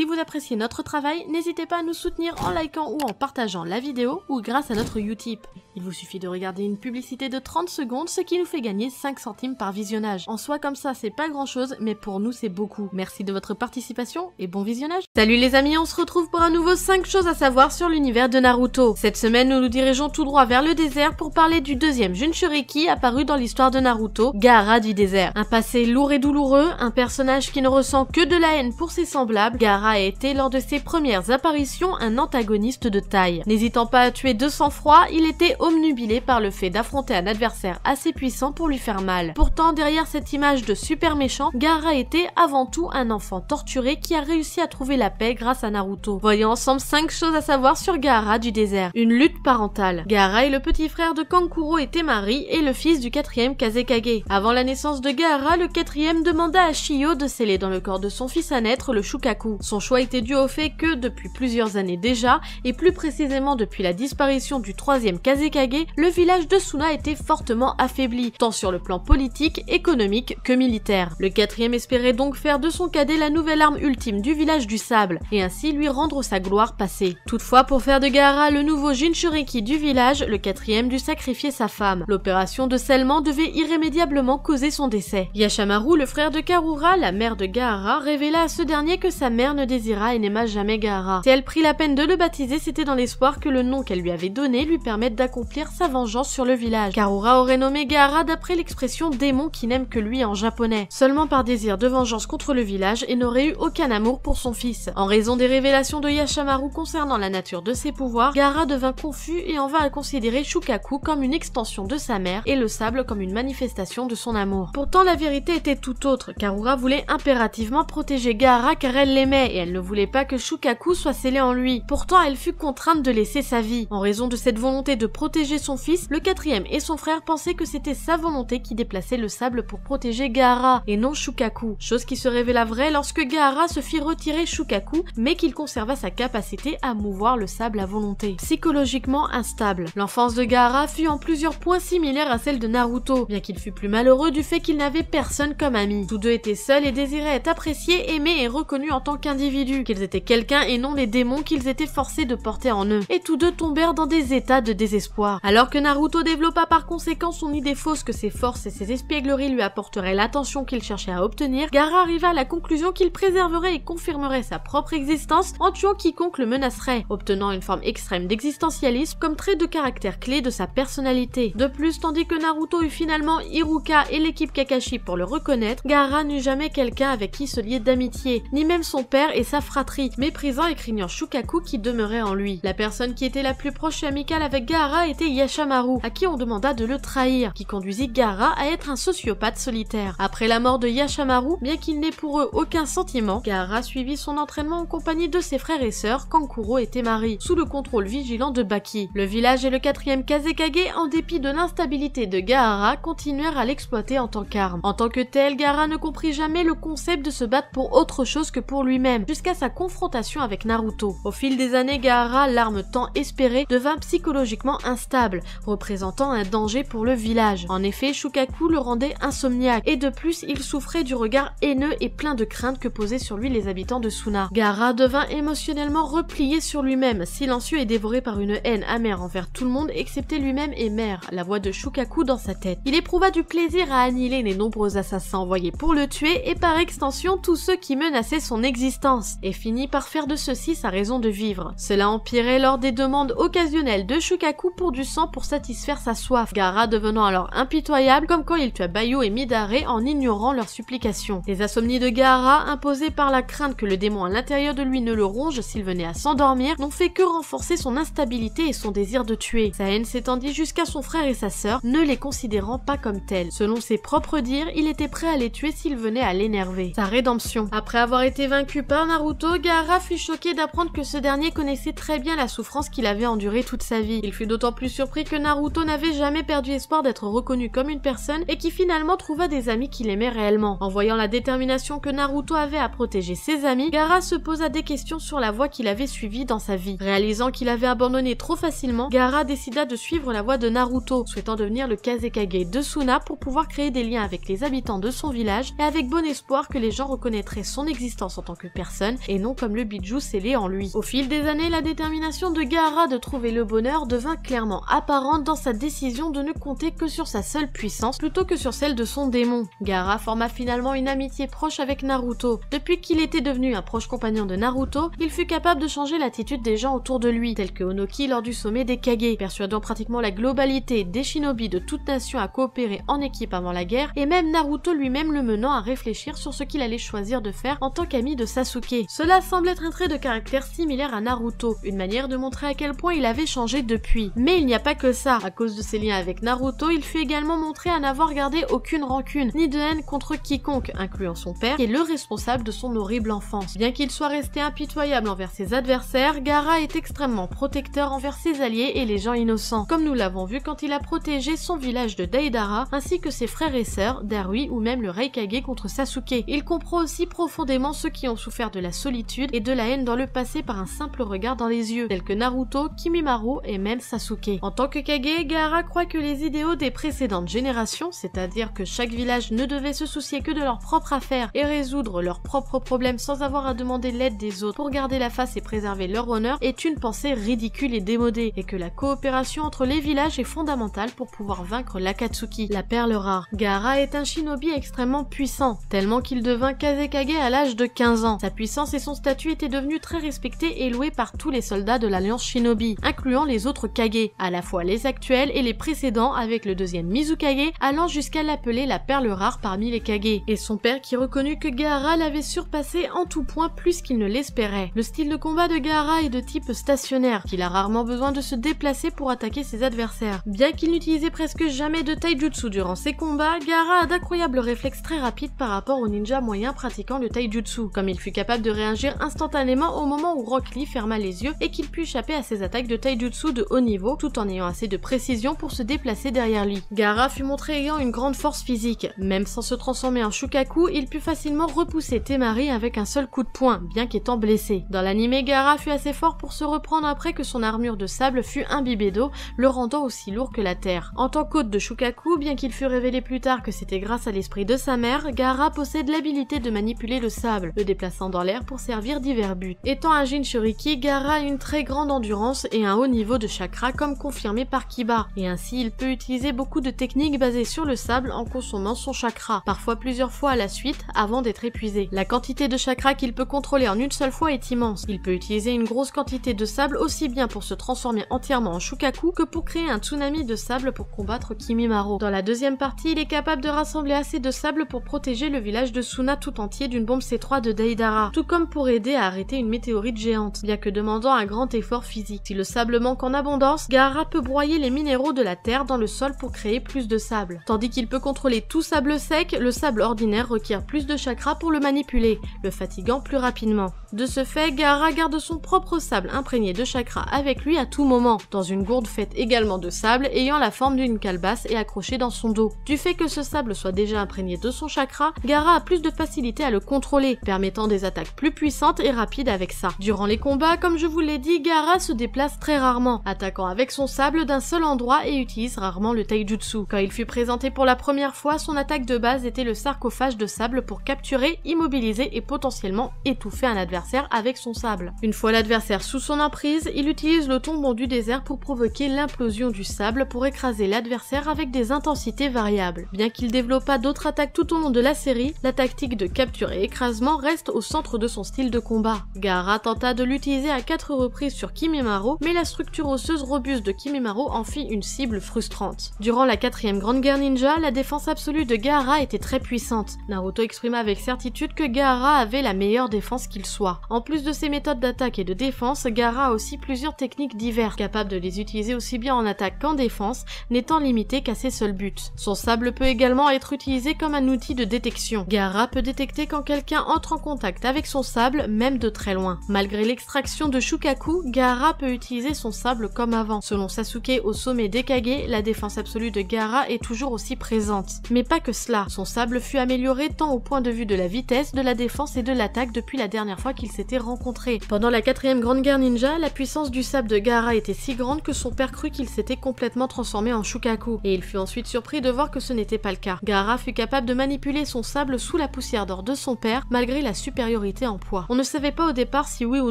Si vous appréciez notre travail, n'hésitez pas à nous soutenir en likant ou en partageant la vidéo ou grâce à notre Utip. Il vous suffit de regarder une publicité de 30 secondes, ce qui nous fait gagner 5 centimes par visionnage. En soi comme ça, c'est pas grand chose, mais pour nous c'est beaucoup. Merci de votre participation et bon visionnage Salut les amis, on se retrouve pour un nouveau 5 choses à savoir sur l'univers de Naruto. Cette semaine, nous nous dirigeons tout droit vers le désert pour parler du deuxième Junshuriki apparu dans l'histoire de Naruto, Gaara du désert. Un passé lourd et douloureux, un personnage qui ne ressent que de la haine pour ses semblables, Gaara a été lors de ses premières apparitions un antagoniste de taille. N'hésitant pas à tuer de sang-froid, il était omnubilé par le fait d'affronter un adversaire assez puissant pour lui faire mal. Pourtant, derrière cette image de super méchant, Gaara était avant tout un enfant torturé qui a réussi à trouver la paix grâce à Naruto. Voyons ensemble 5 choses à savoir sur Gaara du désert. Une lutte parentale. Gaara est le petit frère de Kankuro et Temari et le fils du quatrième Kazekage. Avant la naissance de Gaara, le quatrième demanda à Shio de sceller dans le corps de son fils à naître le Shukaku choix était dû au fait que, depuis plusieurs années déjà, et plus précisément depuis la disparition du troisième Kazekage, le village de Suna était fortement affaibli, tant sur le plan politique, économique que militaire. Le quatrième espérait donc faire de son cadet la nouvelle arme ultime du village du sable, et ainsi lui rendre sa gloire passée. Toutefois, pour faire de Gaara le nouveau Jinchuriki du village, le quatrième dut sacrifier sa femme. L'opération de scellement devait irrémédiablement causer son décès. Yashamaru, le frère de Karura, la mère de Gaara, révéla à ce dernier que sa mère ne Désira et n'aima jamais Gaara. Si elle prit la peine de le baptiser, c'était dans l'espoir que le nom qu'elle lui avait donné lui permette d'accomplir sa vengeance sur le village. Karura aurait nommé Gaara d'après l'expression démon qui n'aime que lui en japonais, seulement par désir de vengeance contre le village et n'aurait eu aucun amour pour son fils. En raison des révélations de Yashamaru concernant la nature de ses pouvoirs, Gaara devint confus et en va à considérer Shukaku comme une extension de sa mère et le sable comme une manifestation de son amour. Pourtant la vérité était tout autre, Karura voulait impérativement protéger Gaara car elle l'aimait et elle ne voulait pas que Shukaku soit scellé en lui. Pourtant, elle fut contrainte de laisser sa vie. En raison de cette volonté de protéger son fils, le quatrième et son frère pensaient que c'était sa volonté qui déplaçait le sable pour protéger Gaara, et non Shukaku. Chose qui se révéla vraie lorsque Gaara se fit retirer Shukaku, mais qu'il conserva sa capacité à mouvoir le sable à volonté. Psychologiquement instable, l'enfance de Gaara fut en plusieurs points similaire à celle de Naruto, bien qu'il fût plus malheureux du fait qu'il n'avait personne comme ami. Tous deux étaient seuls et désiraient être appréciés, aimés et reconnus en tant qu'individus qu'ils étaient quelqu'un et non les démons qu'ils étaient forcés de porter en eux. Et tous deux tombèrent dans des états de désespoir. Alors que Naruto développa par conséquent son idée fausse que ses forces et ses espiègleries lui apporteraient l'attention qu'il cherchait à obtenir, Gara arriva à la conclusion qu'il préserverait et confirmerait sa propre existence en tuant quiconque le menacerait, obtenant une forme extrême d'existentialisme comme trait de caractère clé de sa personnalité. De plus, tandis que Naruto eut finalement Iruka et l'équipe Kakashi pour le reconnaître, Gara n'eut jamais quelqu'un avec qui se lier d'amitié, ni même son père et sa fratrie, méprisant et craignant Shukaku qui demeurait en lui. La personne qui était la plus proche et amicale avec Gaara était Yashamaru, à qui on demanda de le trahir, qui conduisit Gaara à être un sociopathe solitaire. Après la mort de Yashamaru, bien qu'il n'ait pour eux aucun sentiment, Gaara suivit son entraînement en compagnie de ses frères et sœurs Kankuro et Temari, sous le contrôle vigilant de Baki. Le village et le quatrième Kazekage, en dépit de l'instabilité de Gaara, continuèrent à l'exploiter en tant qu'arme. En tant que tel, Gaara ne comprit jamais le concept de se battre pour autre chose que pour lui-même jusqu'à sa confrontation avec Naruto. Au fil des années, Gaara, l'arme tant espérée, devint psychologiquement instable, représentant un danger pour le village. En effet, Shukaku le rendait insomniaque, et de plus, il souffrait du regard haineux et plein de craintes que posaient sur lui les habitants de Suna. Gaara devint émotionnellement replié sur lui-même, silencieux et dévoré par une haine amère envers tout le monde excepté lui-même et Mère, la voix de Shukaku dans sa tête. Il éprouva du plaisir à annihiler les nombreux assassins envoyés pour le tuer et par extension tous ceux qui menaçaient son existence et finit par faire de ceci sa raison de vivre. Cela empirait lors des demandes occasionnelles de Shukaku pour du sang pour satisfaire sa soif, Gara devenant alors impitoyable comme quand il tua Bayou et Midare en ignorant leurs supplications. Les insomnies de Gara, imposées par la crainte que le démon à l'intérieur de lui ne le ronge s'il venait à s'endormir, n'ont fait que renforcer son instabilité et son désir de tuer. Sa haine s'étendit jusqu'à son frère et sa sœur, ne les considérant pas comme tels. Selon ses propres dires, il était prêt à les tuer s'il venait à l'énerver. Sa rédemption. Après avoir été vaincu par Naruto, Gaara fut choqué d'apprendre que ce dernier connaissait très bien la souffrance qu'il avait endurée toute sa vie. Il fut d'autant plus surpris que Naruto n'avait jamais perdu espoir d'être reconnu comme une personne et qui finalement trouva des amis qu'il aimait réellement. En voyant la détermination que Naruto avait à protéger ses amis, Gaara se posa des questions sur la voie qu'il avait suivie dans sa vie. Réalisant qu'il avait abandonné trop facilement, Gaara décida de suivre la voie de Naruto, souhaitant devenir le Kazekage de Suna pour pouvoir créer des liens avec les habitants de son village et avec bon espoir que les gens reconnaîtraient son existence en tant que personne et non comme le bijou scellé en lui. Au fil des années, la détermination de Gaara de trouver le bonheur devint clairement apparente dans sa décision de ne compter que sur sa seule puissance plutôt que sur celle de son démon. Gaara forma finalement une amitié proche avec Naruto. Depuis qu'il était devenu un proche compagnon de Naruto, il fut capable de changer l'attitude des gens autour de lui, tels que Onoki lors du sommet des Kage, persuadant pratiquement la globalité des shinobi de toute nation à coopérer en équipe avant la guerre, et même Naruto lui-même le menant à réfléchir sur ce qu'il allait choisir de faire en tant qu'ami de Sasuke. Cela semble être un trait de caractère similaire à Naruto, une manière de montrer à quel point il avait changé depuis. Mais il n'y a pas que ça, à cause de ses liens avec Naruto, il fut également montré à n'avoir gardé aucune rancune, ni de haine contre quiconque, incluant son père, qui est le responsable de son horrible enfance. Bien qu'il soit resté impitoyable envers ses adversaires, Gara est extrêmement protecteur envers ses alliés et les gens innocents, comme nous l'avons vu quand il a protégé son village de Daidara ainsi que ses frères et sœurs, Darui ou même le Reikage contre Sasuke. Il comprend aussi profondément ceux qui ont souffert de la solitude et de la haine dans le passé par un simple regard dans les yeux, tels que Naruto, Kimimaru et même Sasuke. En tant que Kage, Gaara croit que les idéaux des précédentes générations, c'est-à-dire que chaque village ne devait se soucier que de leurs propres affaires et résoudre leurs propres problèmes sans avoir à demander l'aide des autres pour garder la face et préserver leur honneur, est une pensée ridicule et démodée, et que la coopération entre les villages est fondamentale pour pouvoir vaincre l'Akatsuki, la perle rare. Gaara est un shinobi extrêmement puissant, tellement qu'il devint Kazekage à l'âge de 15 ans et son statut était devenu très respecté et loué par tous les soldats de l'Alliance Shinobi, incluant les autres Kage, à la fois les actuels et les précédents avec le deuxième Mizukage allant jusqu'à l'appeler la perle rare parmi les Kage, et son père qui reconnut que Gaara l'avait surpassé en tout point plus qu'il ne l'espérait. Le style de combat de Gaara est de type stationnaire, qu'il a rarement besoin de se déplacer pour attaquer ses adversaires. Bien qu'il n'utilisait presque jamais de taijutsu durant ses combats, Gaara a d'incroyables réflexes très rapides par rapport aux ninjas moyens pratiquant le taijutsu, comme il fut capable de réagir instantanément au moment où Rock Lee ferma les yeux et qu'il put échapper à ses attaques de taijutsu de haut niveau tout en ayant assez de précision pour se déplacer derrière lui. Gara fut montré ayant une grande force physique, même sans se transformer en Shukaku, il put facilement repousser Temari avec un seul coup de poing, bien qu'étant blessé. Dans l'anime, Gara fut assez fort pour se reprendre après que son armure de sable fut imbibée d'eau, le rendant aussi lourd que la terre. En tant qu'hôte de Shukaku, bien qu'il fût révélé plus tard que c'était grâce à l'esprit de sa mère, Gara possède l'habilité de manipuler le sable, le déplaçant dans l'air pour servir divers buts. Étant un Jin Shuriki, Gara a une très grande endurance et un haut niveau de chakra comme confirmé par Kiba, et ainsi il peut utiliser beaucoup de techniques basées sur le sable en consommant son chakra, parfois plusieurs fois à la suite, avant d'être épuisé. La quantité de chakra qu'il peut contrôler en une seule fois est immense. Il peut utiliser une grosse quantité de sable aussi bien pour se transformer entièrement en Shukaku que pour créer un tsunami de sable pour combattre Kimimaro. Dans la deuxième partie, il est capable de rassembler assez de sable pour protéger le village de Suna tout entier d'une bombe C3 de Daidara. Ah. tout comme pour aider à arrêter une météorite géante, bien que demandant un grand effort physique. Si le sable manque en abondance, Gara peut broyer les minéraux de la terre dans le sol pour créer plus de sable. Tandis qu'il peut contrôler tout sable sec, le sable ordinaire requiert plus de chakras pour le manipuler, le fatiguant plus rapidement. De ce fait, Gaara garde son propre sable imprégné de chakra avec lui à tout moment, dans une gourde faite également de sable ayant la forme d'une calebasse et accrochée dans son dos. Du fait que ce sable soit déjà imprégné de son chakra, Gaara a plus de facilité à le contrôler, permettant des attaques plus puissantes et rapides avec ça. Durant les combats, comme je vous l'ai dit, Gaara se déplace très rarement, attaquant avec son sable d'un seul endroit et utilise rarement le taijutsu. Quand il fut présenté pour la première fois, son attaque de base était le sarcophage de sable pour capturer, immobiliser et potentiellement étouffer un adversaire avec son sable. Une fois l'adversaire sous son emprise, il utilise le tombon du désert pour provoquer l'implosion du sable pour écraser l'adversaire avec des intensités variables. Bien qu'il développa d'autres attaques tout au long de la série, la tactique de capture et écrasement reste au centre de son style de combat. Gaara tenta de l'utiliser à quatre reprises sur Kimimaro, mais la structure osseuse robuste de Kimimaro en fit une cible frustrante. Durant la quatrième Grande Guerre Ninja, la défense absolue de Gaara était très puissante. Naruto exprima avec certitude que Gaara avait la meilleure défense qu'il soit. En plus de ses méthodes d'attaque et de défense, Gara a aussi plusieurs techniques diverses, capables de les utiliser aussi bien en attaque qu'en défense, n'étant limité qu'à ses seuls buts. Son sable peut également être utilisé comme un outil de détection. Gara peut détecter quand quelqu'un entre en contact avec son sable, même de très loin. Malgré l'extraction de Shukaku, Gara peut utiliser son sable comme avant. Selon Sasuke au sommet d'Ekage, la défense absolue de Gara est toujours aussi présente. Mais pas que cela, son sable fut amélioré tant au point de vue de la vitesse, de la défense et de l'attaque depuis la dernière fois qu'il qu'ils s'était rencontré. Pendant la quatrième grande guerre ninja, la puissance du sable de Gaara était si grande que son père crut qu'il s'était complètement transformé en Shukaku, et il fut ensuite surpris de voir que ce n'était pas le cas. Gaara fut capable de manipuler son sable sous la poussière d'or de son père, malgré la supériorité en poids. On ne savait pas au départ si oui ou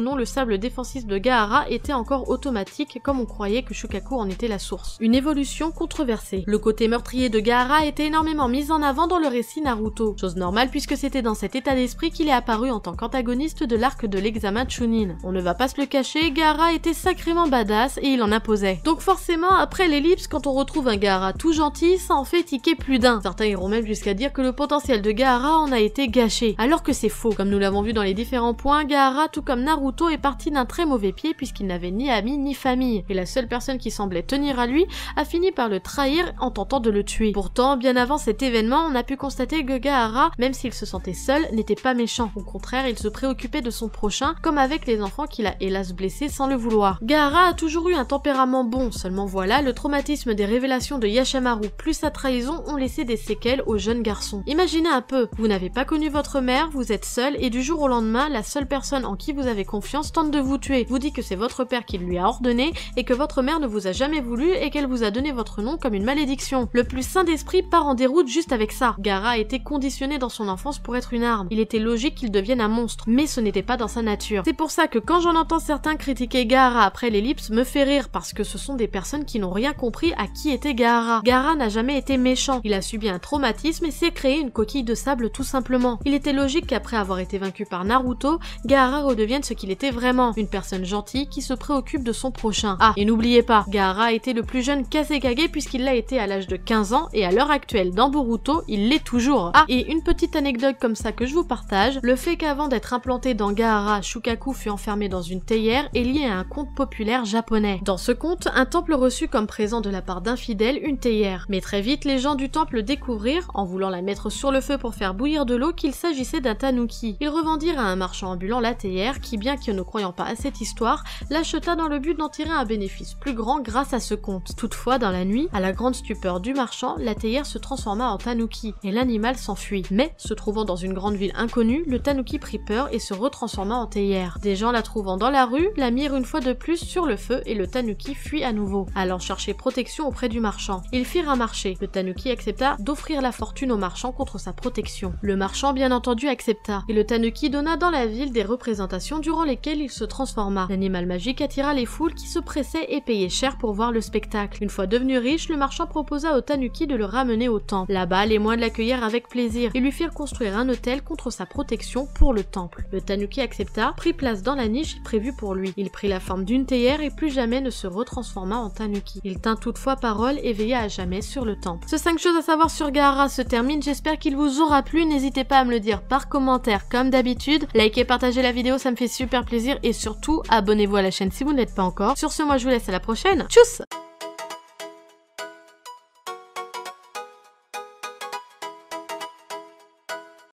non le sable défensif de Gaara était encore automatique, comme on croyait que Shukaku en était la source. Une évolution controversée. Le côté meurtrier de Gaara était énormément mis en avant dans le récit Naruto, chose normale puisque c'était dans cet état d'esprit qu'il est apparu en tant qu'antagoniste de l'arc de l'examen Chunin. On ne va pas se le cacher, Gaara était sacrément badass et il en imposait. Donc forcément, après l'ellipse, quand on retrouve un Gaara tout gentil, ça en fait tiquer plus d'un. Certains iront même jusqu'à dire que le potentiel de Gaara en a été gâché, alors que c'est faux. Comme nous l'avons vu dans les différents points, Gaara, tout comme Naruto, est parti d'un très mauvais pied puisqu'il n'avait ni amis ni famille, et la seule personne qui semblait tenir à lui a fini par le trahir en tentant de le tuer. Pourtant, bien avant cet événement, on a pu constater que Gaara, même s'il se sentait seul, n'était pas méchant. Au contraire, il se préoccupait de son prochain, comme avec les enfants qu'il a hélas blessés sans le vouloir. Gara a toujours eu un tempérament bon, seulement voilà, le traumatisme des révélations de Yashamaru plus sa trahison ont laissé des séquelles au jeune garçon. Imaginez un peu, vous n'avez pas connu votre mère, vous êtes seul et du jour au lendemain, la seule personne en qui vous avez confiance tente de vous tuer, vous dit que c'est votre père qui lui a ordonné et que votre mère ne vous a jamais voulu et qu'elle vous a donné votre nom comme une malédiction. Le plus saint d'esprit part en déroute juste avec ça. Gara a été conditionné dans son enfance pour être une arme. Il était logique qu'il devienne un monstre, mais ce n'était pas dans sa nature. C'est pour ça que quand j'en entends certains critiquer Gaara après l'ellipse, me fait rire parce que ce sont des personnes qui n'ont rien compris à qui était Gaara. Gaara n'a jamais été méchant, il a subi un traumatisme et s'est créé une coquille de sable tout simplement. Il était logique qu'après avoir été vaincu par Naruto, Gaara redevienne ce qu'il était vraiment, une personne gentille qui se préoccupe de son prochain. Ah, et n'oubliez pas, Gaara était le plus jeune Kazekage puisqu'il l'a été à l'âge de 15 ans et à l'heure actuelle dans Boruto, il l'est toujours. Ah, et une petite anecdote comme ça que je vous partage, le fait qu'avant d'être implanté dans Gaara, Shukaku fut enfermé dans une théière et lié à un conte populaire japonais. Dans ce conte, un temple reçut comme présent de la part d'un fidèle une théière. Mais très vite, les gens du temple découvrirent, en voulant la mettre sur le feu pour faire bouillir de l'eau, qu'il s'agissait d'un tanuki. Ils revendirent à un marchand ambulant la théière qui, bien que ne croyant pas à cette histoire, l'acheta dans le but d'en tirer un bénéfice plus grand grâce à ce conte. Toutefois, dans la nuit, à la grande stupeur du marchand, la théière se transforma en tanuki et l'animal s'enfuit. Mais, se trouvant dans une grande ville inconnue, le tanuki prit peur et se transforma en théière. Des gens la trouvant dans la rue, la mirent une fois de plus sur le feu et le tanuki fuit à nouveau, allant chercher protection auprès du marchand. Ils firent un marché. Le tanuki accepta d'offrir la fortune au marchand contre sa protection. Le marchand bien entendu accepta et le tanuki donna dans la ville des représentations durant lesquelles il se transforma. L'animal magique attira les foules qui se pressaient et payaient cher pour voir le spectacle. Une fois devenu riche, le marchand proposa au tanuki de le ramener au temple. Là-bas, les moines l'accueillirent avec plaisir et lui firent construire un hôtel contre sa protection pour le temple. Tanuki accepta, prit place dans la niche prévue pour lui. Il prit la forme d'une théière et plus jamais ne se retransforma en Tanuki. Il tint toutefois parole et veilla à jamais sur le temple. Ce 5 choses à savoir sur Gaara se termine, j'espère qu'il vous aura plu, n'hésitez pas à me le dire par commentaire comme d'habitude, likez, partagez la vidéo, ça me fait super plaisir et surtout abonnez-vous à la chaîne si vous n'êtes pas encore. Sur ce, moi je vous laisse à la prochaine, tchuss